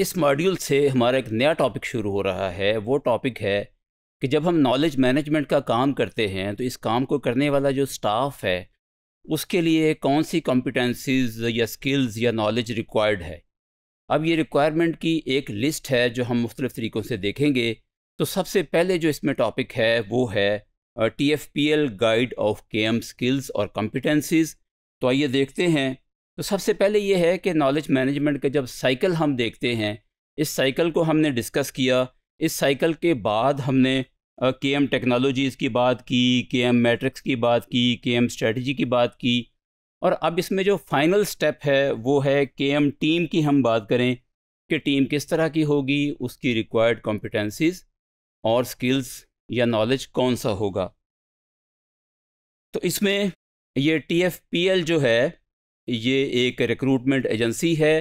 इस मॉड्यूल से हमारा एक नया टॉपिक शुरू हो रहा है वो टॉपिक है कि जब हम नॉलेज मैनेजमेंट का काम करते हैं तो इस काम को करने वाला जो स्टाफ है उसके लिए कौन सी कॉम्पिटेंसीज या स्किल्स या नॉलेज रिक्वायर्ड है अब ये रिक्वायरमेंट की एक लिस्ट है जो हम मुख्तलिफ तरीक़ों से देखेंगे तो सबसे पहले जो इसमें टॉपिक है वो है T F P L guide of K M skills और कॉम्पिटेंसीज तो आइए देखते हैं तो सबसे पहले ये है कि नॉलेज मैनेजमेंट का जब साइकिल हम देखते हैं इस साइकिल को हमने डिस्कस किया इस साइकिल के बाद हमने के एम टेक्नोलॉजीज़ की बात की के एम मैट्रिक्स की बात की के एम स्ट्रेटजी की बात की और अब इसमें जो फाइनल स्टेप है वो है के एम टीम की हम बात करें कि टीम किस तरह की होगी उसकी रिक्वायर्ड कॉम्पिटेंसीज और स्किल्स या नॉलेज कौन सा होगा तो इसमें यह टी एफ पी एल जो है ये एक रिक्रूटमेंट एजेंसी है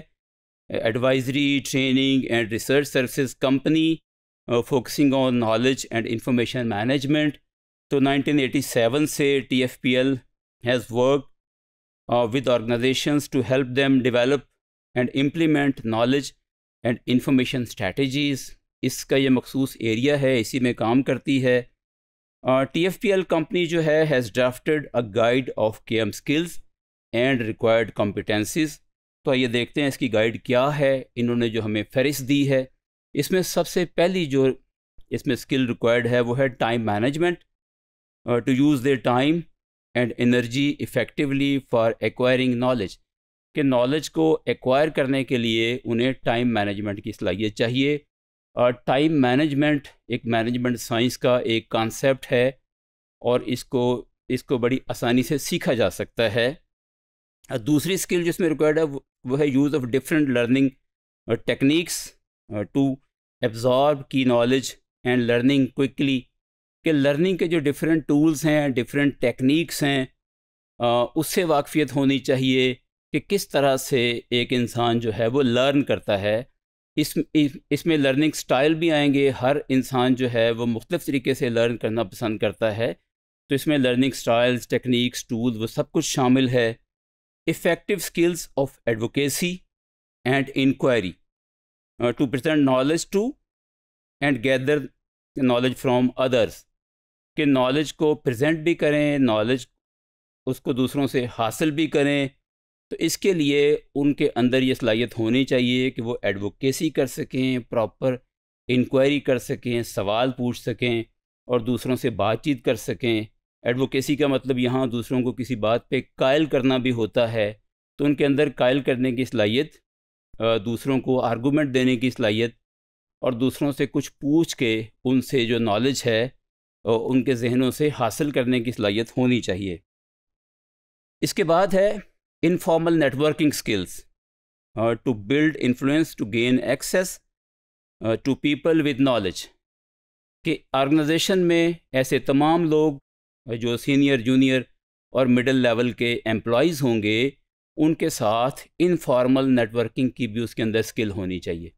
advisory training and research services company focusing on knowledge and information management तो 1987 से T F P L has work with organization to help them develop and implement knowledge and information strategies इसका ये मखसूस area है इसी में काम करती है T F P L company जो है has drafted a guide of K M skills and required competencies तो आइए देखते हैं इसकी गाइड क्या है इन्होंने जो हमें फहरिस्त दी है इसमें सबसे पहली जो इसमें स्किल रिक्वायर्ड है वो है time management to use their time and energy effectively for acquiring knowledge कि नॉलेज को एक्वायर करने के लिए उन्हें टाइम मैनेजमेंट की सलाहियत चाहिए और टाइम मैनेजमेंट एक मैनेजमेंट साइंस का एक कॉन्सेप्ट है और इसको इसको बड़ी आसानी से सीखा जा सकता है और दूसरी स्किल जिसमें रिक्वायर्ड है वो है use of different learning techniques to absorb की नॉलेज एंड लर्निंग क्विकली कि लर्निंग के जो डिफरेंट टूल्स हैं डिफरेंट टेक्निक्स हैं uh, उससे वाकफियत होनी चाहिए कि किस तरह से एक इंसान जो है वो लर्न करता है इस इसमें लर्निंग स्टाइल भी आएंगे हर इंसान जो है वो मुख्तफ तरीके से लर्न करना पसंद करता है तो इसमें लर्निंग स्टाइल्स टेक्निक्स टूल वो सब कुछ शामिल है effective skills of advocacy and inquiry uh, to present knowledge to and gather knowledge from others कि knowledge को present भी करें knowledge उसको दूसरों से हासिल भी करें तो इसके लिए उनके अंदर ये सलाहियत होनी चाहिए कि वो एडवोकेसी कर सकें प्रॉपर इंक्वायरी कर सकें सवाल पूछ सकें और दूसरों से बातचीत कर सकें एडवोकेसी का मतलब यहाँ दूसरों को किसी बात पे कायल करना भी होता है तो उनके अंदर कायल करने की सलाहियत दूसरों को आर्गूमेंट देने की सलाहियत और दूसरों से कुछ पूछ के उनसे जो नॉलेज है उनके जहनों से हासिल करने की सलाहियत होनी चाहिए इसके बाद है informal networking skills to build influence to gain access to people with knowledge कि ऑर्गेनाइजेशन में ऐसे तमाम लोग जो सीनियर जूनियर और मिडिल लेवल के एम्प्लॉज़ होंगे उनके साथ इनफॉर्मल नेटवर्किंग की भी उसके अंदर स्किल होनी चाहिए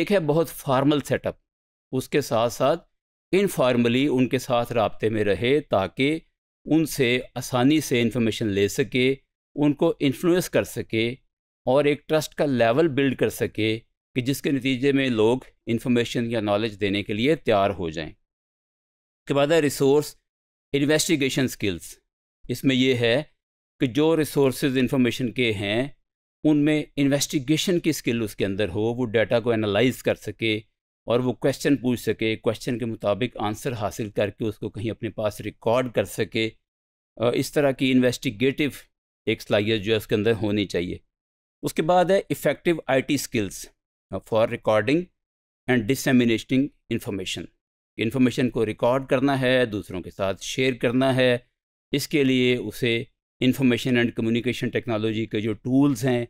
एक है बहुत फार्मल सेटअप उसके साथ साथ इनफॉर्मली उनके साथ रबते में रहे ताकि उनसे आसानी से इन्फॉर्मेशन ले सके उनको इन्फ्लुएंस कर सके और एक ट्रस्ट का लेवल बिल्ड कर सके कि जिसके नतीजे में लोग इन्फॉर्मेशन या नॉलेज देने के लिए तैयार हो जाएं। उसके बाद है रिसोर्स इन्वेस्टिगेशन स्किल्स इसमें यह है कि जो रिसोर्स इंफॉर्मेशन के हैं उनमें इन्वेस्टिगेशन की स्किल उसके अंदर हो वो डाटा को एनालाइज कर सके और वो क्वेश्चन पूछ सके क्वेश्चन के मुताबिक आंसर हासिल करके उसको कहीं अपने पास रिकॉर्ड कर सके इस तरह की इन्वेस्टिगेटिव एक सलाहियत जो है उसके अंदर होनी चाहिए उसके बाद है effective IT skills for recording and disseminating information information को रिकॉर्ड करना है दूसरों के साथ शेयर करना है इसके लिए उसे इंफॉर्मेशन एंड कम्युनिकेशन टेक्नोलॉजी के जो टूल्स हैं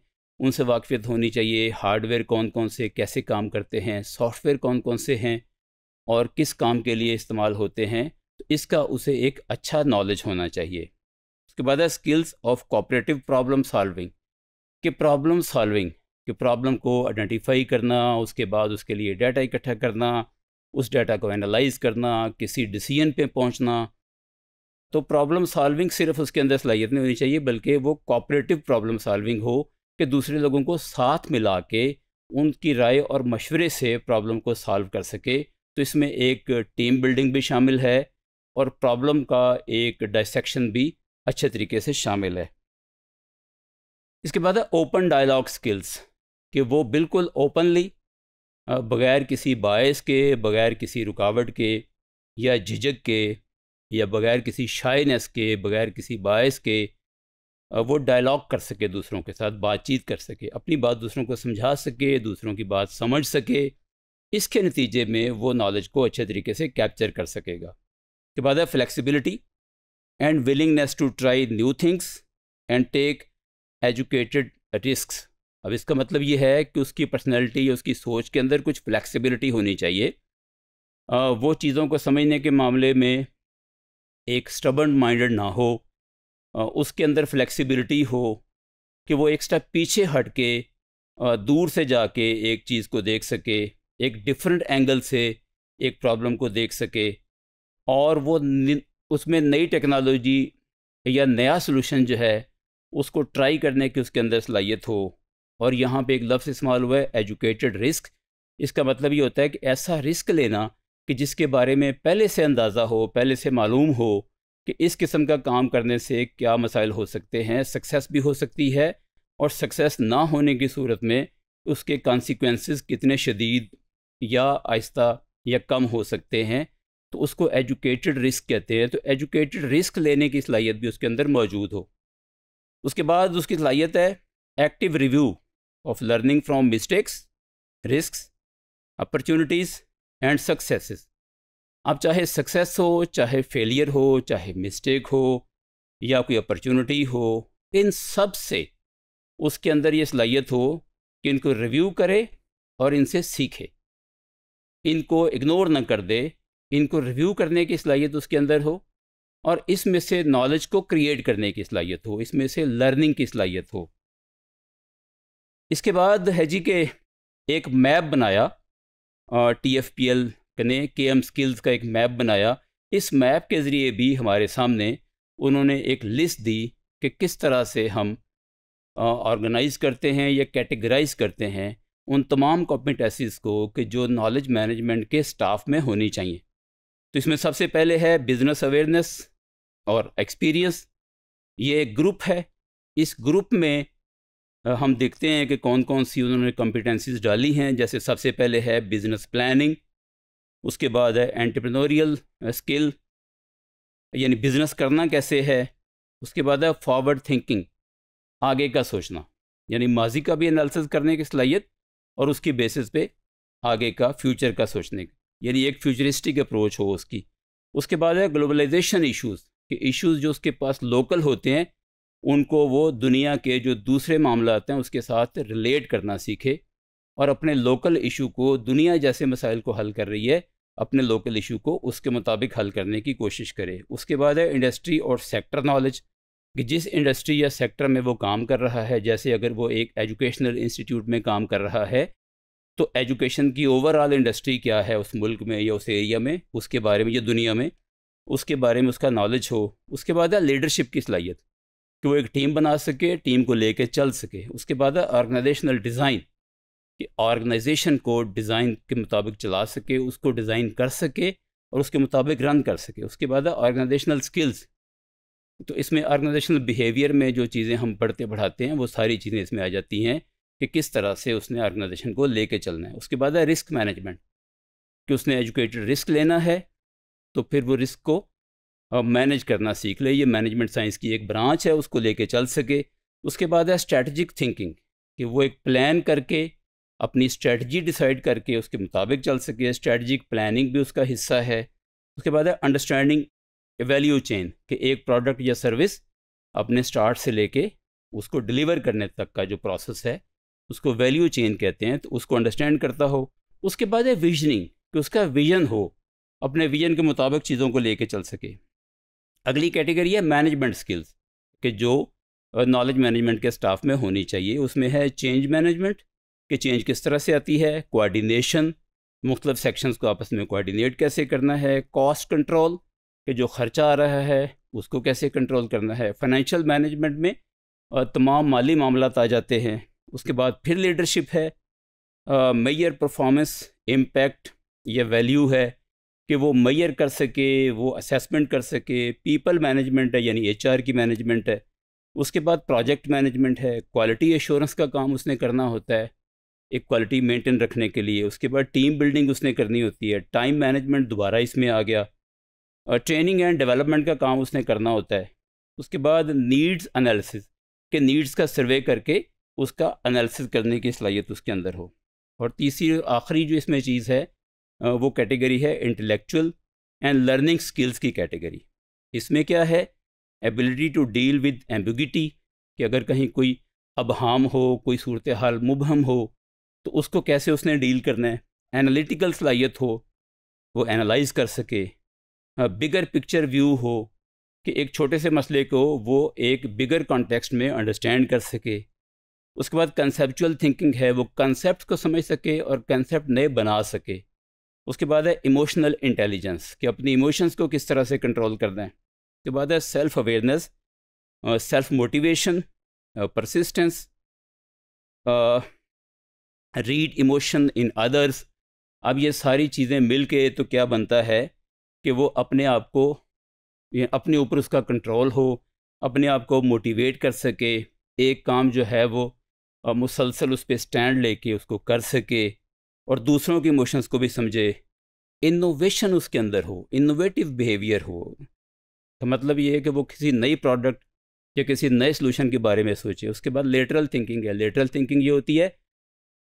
उनसे वाकफियत होनी चाहिए हार्डवेयर कौन कौन से कैसे काम करते हैं सॉफ्टवेयर कौन कौन से हैं और किस काम के लिए इस्तेमाल होते हैं तो इसका उसे एक अच्छा नॉलेज होना चाहिए उसके बाद है skills of cooperative problem solving कि प्रॉब्लम सॉल्विंग कि प्रॉब्लम को आइडेंटिफाई करना उसके बाद उसके लिए डाटा इकट्ठा करना उस डाटा को एनालाइज करना किसी डिसीजन पे पहुंचना तो प्रॉब्लम सॉल्विंग सिर्फ उसके अंदर सलाहियत नहीं होनी चाहिए बल्कि वो कॉपरेटिव प्रॉब्लम सॉल्विंग हो कि दूसरे लोगों को साथ मिला के उनकी राय और मशवरे से प्रॉब्लम को सॉल्व कर सके तो इसमें एक टीम बिल्डिंग भी शामिल है और प्रॉब्लम का एक डायसेक्शन भी अच्छे तरीके से शामिल है इसके बाद है ओपन डायलॉग स्किल्स कि वो बिल्कुल ओपनली बग़ैर किसी बायस के बग़ैर किसी रुकावट के या झिझक के या बग़ैर किसी शाइनेस के बग़ैर किसी बायस के वो डायलॉग कर सके दूसरों के साथ बातचीत कर सके अपनी बात दूसरों को समझा सके दूसरों की बात समझ सके इसके नतीजे में वो नॉलेज को अच्छे तरीके से कैप्चर कर सकेगा के बाद है flexibility and willingness to try new things and take educated risk अब इसका मतलब ये है कि उसकी पर्सनैलिटी या उसकी सोच के अंदर कुछ फ्लैक्सिबिलिटी होनी चाहिए आ, वो चीज़ों को समझने के मामले में एक स्टबन माइंडेड ना हो आ, उसके अंदर फ्लैक्सिबिलिटी हो कि वो एक स्टेप पीछे हट के आ, दूर से जाके एक चीज़ को देख सके एक डिफरेंट एंगल से एक प्रॉब्लम को देख सके और वो उसमें नई टेक्नोलॉजी या नया सोलूशन जो है उसको ट्राई करने की उसके अंदर सलाहियत हो और यहाँ पे एक लफ्ज़ इस्तेमाल हुआ है एजुकेटेड रिस्क इसका मतलब ये होता है कि ऐसा रिस्क लेना कि जिसके बारे में पहले से अंदाज़ा हो पहले से मालूम हो कि इस किस्म का काम करने से क्या मसाइल हो सकते हैं सक्सेस भी हो सकती है और सक्सेस ना होने की सूरत में उसके कॉन्सिक्वेंसेस कितने शदीद या आहिस्ता या कम हो सकते हैं तो उसको एजुकेटेड रिस्क कहते हैं तो एजुकेटेड रिस्क लेने की सलाहियत भी उसके अंदर मौजूद हो उसके बाद उसकी सलाहियत है active review of learning from mistakes, risks, opportunities and successes. आप चाहे सक्सेस हो चाहे फेलियर हो चाहे मिस्टेक हो या कोई अपॉर्चुनिटी हो इन सब से उसके अंदर ये सलाहियत हो कि इनको रिव्यू करे और इनसे सीखे इनको इग्नोर ना कर दे इनको रिव्यू करने की सलाहियत उसके अंदर हो और इसमें से नॉलेज को क्रिएट करने की सलाहियत हो इसमें से लर्निंग की सलाहियत हो इसके बाद है जी के एक मैप बनाया टी एफ पी एल ने के एम स्किल्स का एक मैप बनाया इस मैप के ज़रिए भी हमारे सामने उन्होंने एक लिस्ट दी कि किस तरह से हम ऑर्गेनाइज करते हैं या कैटेगराइज करते हैं उन तमाम कॉम्पिटेसिस को कि जो नॉलेज मैनेजमेंट के स्टाफ में होनी चाहिए तो इसमें सबसे पहले है बिजनेस अवेयरनेस और एक्सपीरियंस ये एक ग्रुप है इस ग्रुप में हम देखते हैं कि कौन कौन सी उन्होंने कॉम्पिटेंसीज डाली हैं जैसे सबसे पहले है बिज़नेस प्लानिंग उसके बाद है एंटरप्रेन्योरियल स्किल यानी बिज़नेस करना कैसे है उसके बाद है फॉरवर्ड थिंकिंग आगे का सोचना यानी माजी का भी एनालिसिस करने की सलाहियत और उसकी बेसिस पे आगे का फ्यूचर का सोचने का यानी एक फ्यूचरिस्टिक अप्रोच हो उसकी उसके बाद है ग्लोबलाइजेशन इश्यूज़ कि इश्यूज़ जो उसके पास लोकल होते हैं उनको वो दुनिया के जो दूसरे मामलात हैं उसके साथ रिलेट करना सीखे और अपने लोकल इशू को दुनिया जैसे मसाइल को हल कर रही है अपने लोकल इशू को उसके मुताबिक हल करने की कोशिश करे उसके बाद है इंडस्ट्री और सेक्टर नॉलेज कि जिस इंडस्ट्री या सेक्टर में वो काम कर रहा है जैसे अगर वो एक एजुकेशनल इंस्टीट्यूट में काम कर रहा है तो एजुकेशन की ओवरऑल इंडस्ट्री क्या है उस मुल्क में या उस एरिया में उसके बारे में या दुनिया में उसके बारे में उसका नॉलेज हो उसके बाद है लीडरशिप की सलाहियत कि वो एक टीम बना सके टीम को लेके चल सके उसके बाद ऑर्गेनाइजेशनल डिज़ाइन कि ऑर्गेनाइजेशन को डिज़ाइन के मुताबिक चला सके उसको डिज़ाइन कर सके और उसके मुताबिक रन कर सके उसके बाद ऑर्गेनाइजेशनल स्किल्स तो इसमें ऑर्गेनाइजेशनल बिहेवियर में जो चीज़ें हम पढ़ते पढ़ाते हैं वो सारी चीज़ें इसमें आ जाती हैं कि किस तरह से उसने ऑर्गेनाइजेशन को ले चलना है उसके बाद है रिस्क मैनेजमेंट कि उसने एजुकेटेड रिस्क लेना है तो फिर वो रिस्क को मैनेज करना सीख ले ये मैनेजमेंट साइंस की एक ब्रांच है उसको लेके चल सके उसके बाद है स्ट्रेटजिक थिंकिंग कि वो एक प्लान करके अपनी स्ट्रेटजी डिसाइड करके उसके मुताबिक चल सके स्ट्रेटजिक प्लानिंग भी उसका हिस्सा है उसके बाद है अंडरस्टैंडिंग वैल्यू चेन कि एक प्रोडक्ट या सर्विस अपने स्टार्ट से लेके उसको डिलीवर करने तक का जो प्रोसेस है उसको वैल्यू चेन कहते हैं तो उसको अंडरस्टैंड करता हो उसके बाद है विजनिंग कि उसका विजन हो अपने विजन के मुताबिक चीज़ों को लेके चल सके अगली कैटेगरी है मैनेजमेंट स्किल्स कि जो नॉलेज मैनेजमेंट के स्टाफ में होनी चाहिए उसमें है चेंज मैनेजमेंट कि चेंज किस तरह से आती है कोऑर्डिनेशन मुख्तलिफ सेक्शंस को आपस में कोऑर्डिनेट कैसे करना है कॉस्ट कंट्रोल कि जो ख़र्चा आ रहा है उसको कैसे कंट्रोल करना है फाइनेंशियल मैनेजमेंट में तमाम माली मामला आ जाते हैं उसके बाद फिर लीडरशिप है मेयर परफॉर्मेंस इम्पैक्ट या वैल्यू है कि वो मैयर कर सके वो असेसमेंट कर सके पीपल मैनेजमेंट है यानी एच की मैनेजमेंट है उसके बाद प्रोजेक्ट मैनेजमेंट है क्वालिटी एश्योरेंस का काम उसने करना होता है एक क्वालिटी मेंटेन रखने के लिए उसके बाद टीम बिल्डिंग उसने करनी होती है टाइम मैनेजमेंट दोबारा इसमें आ गया और ट्रेनिंग एंड डेवलपमेंट का काम उसने करना होता है उसके बाद नीड्स अनालिसिस के नीड्स का सर्वे करके उसका अनालिसिस करने की सलाहियत उसके अंदर हो और तीसरी आखिरी जो इसमें चीज़ है वो कैटेगरी है इंटेलेक्चुअल एंड लर्निंग स्किल्स की कैटेगरी इसमें क्या है ability to deal with ambiguity कि अगर कहीं कोई अबहम हो कोई सूरत हाल मुबहम हो तो उसको कैसे उसने डील करना है एनालिटिकल सलाहियत हो वो एनालाइज कर सके बिगर पिक्चर व्यू हो कि एक छोटे से मसले को वो एक बिगर कॉन्टेक्स्ट में अंडरस्टैंड कर सके उसके बाद कंसेप्चुअल थिंकिंग है वो कंसेप्ट को समझ सके और कंसेप्ट नए बना सके उसके बाद है इमोशनल इंटेलिजेंस कि अपनी इमोशंस को किस तरह से कंट्रोल कर दें उसके बाद है self awareness self motivation persistence read emotion in others अब ये सारी चीज़ें मिल के तो क्या बनता है कि वो अपने आप को अपने ऊपर उसका कंट्रोल हो अपने आप को मोटिवेट कर सके एक काम जो है वो मुसलसल उस पर स्टैंड लेके उसको कर सके और दूसरों की इमोशंस को भी समझे इनोवेशन उसके अंदर हो इनोवेटिव बिहेवियर हो तो मतलब ये है कि वो किसी नई प्रोडक्ट या किसी नए सोल्यूशन के बारे में सोचे उसके बाद लेटरल थिंकिंग है लेटरल थिंकिंग ये होती है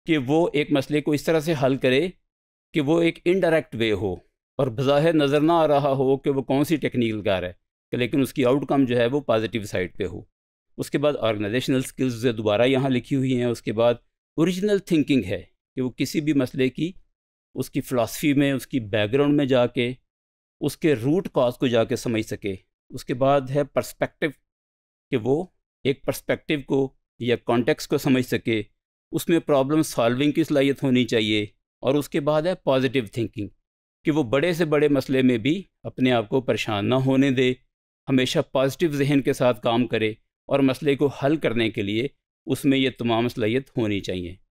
कि वो एक मसले को इस तरह से हल करे कि वो एक इनडायरेक्ट वे हो और बज़ाहिर नज़र ना आ रहा हो कि वो कौन सी टेक्निकल कार रहा है कि लेकिन उसकी आउटकम जो है वो पॉजिटिव साइड पे हो उसके बाद ऑर्गेनाइजेशनल स्किल्स दोबारा यहाँ लिखी हुई हैं उसके बाद ओरिजिनल थिंकिंग है कि वो किसी भी मसले की उसकी फ़िलासफ़ी में उसकी बैकग्राउंड में जाके उसके रूट कॉज को जाके समझ सके उसके बाद है पर्सपेक्टिव कि वो एक पर्सपेक्टिव को या कॉन्टेक्स्ट को समझ सके उसमें प्रॉब्लम सॉल्विंग की सलाहियत होनी चाहिए और उसके बाद है पॉजिटिव थिंकिंग कि वो बड़े से बड़े मसले में भी अपने आप को परेशान ना होने दे हमेशा पॉजिटिव जहन के साथ काम करे और मसले को हल करने के लिए उसमें ये तमाम सलाहियत होनी चाहिए